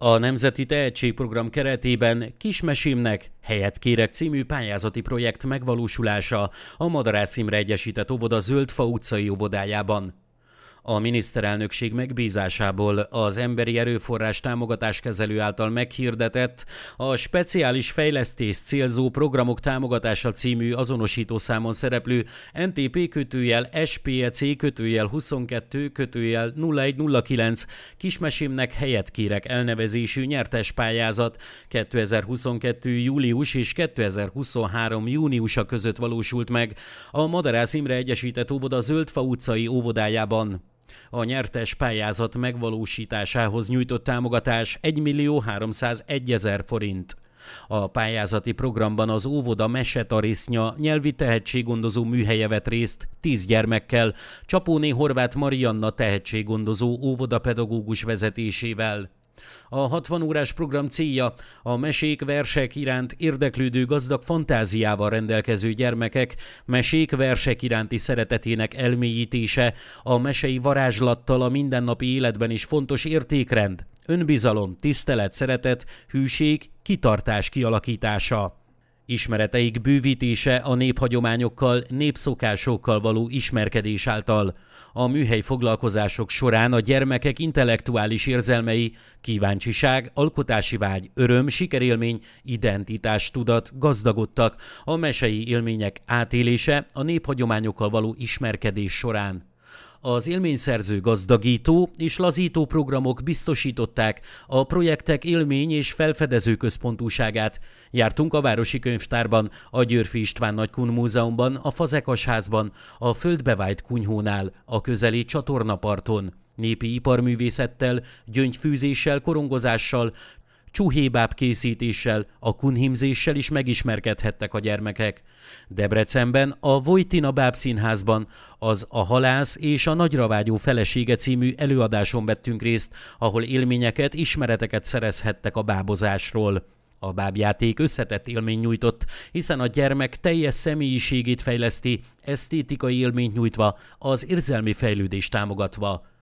A Nemzeti Tehetségprogram keretében Kismesimnek Helyet kérek című pályázati projekt megvalósulása a Madarász Imre Egyesített Óvoda Zöldfa utcai óvodájában. A miniszterelnökség megbízásából az Emberi Erőforrás Támogatás Kezelő által meghirdetett a Speciális Fejlesztés Célzó Programok Támogatása című azonosítószámon szereplő NTP kötőjel SPEC kötőjel 22 kötőjel 0109 Kismesémnek helyet kérek elnevezésű nyertes pályázat 2022. július és 2023. júniusa között valósult meg a Madarász Imre Egyesített Óvoda Zöldfa utcai óvodájában. A nyertes pályázat megvalósításához nyújtott támogatás 1 millió 301 ezer forint. A pályázati programban az óvoda Mesetarisznya nyelvi tehetséggondozó műhelye vett részt tíz gyermekkel, Csapóné Horváth Marianna tehetséggondozó óvodapedagógus vezetésével. A 60 órás program célja a mesék, versek iránt érdeklődő gazdag fantáziával rendelkező gyermekek mesék, versek iránti szeretetének elmélyítése, a mesei varázslattal a mindennapi életben is fontos értékrend, önbizalom, tisztelet, szeretet, hűség, kitartás kialakítása. Ismereteik bővítése a néphagyományokkal, népszokásokkal való ismerkedés által. A műhely foglalkozások során a gyermekek intellektuális érzelmei, kíváncsiság, alkotási vágy, öröm, sikerélmény, identitás tudat gazdagodtak a mesei élmények átélése a néphagyományokkal való ismerkedés során. Az élményszerző gazdagító és lazító programok biztosították a projektek élmény és felfedező központúságát. Jártunk a Városi Könyvtárban, a Györfi István Nagykun Múzeumban, a Házban, a Földbevájt Kunyhónál, a közeli csatornaparton népi iparművészettel, gyöngyfűzéssel, korongozással, csuhébáb készítéssel, a kunhimzéssel is megismerkedhettek a gyermekek. Debrecenben a Vojtina Bábszínházban az A halász és a nagyravágyó felesége című előadáson vettünk részt, ahol élményeket, ismereteket szerezhettek a bábozásról. A bábjáték összetett élmény nyújtott, hiszen a gyermek teljes személyiségét fejleszti, esztétikai élményt nyújtva, az érzelmi fejlődést támogatva.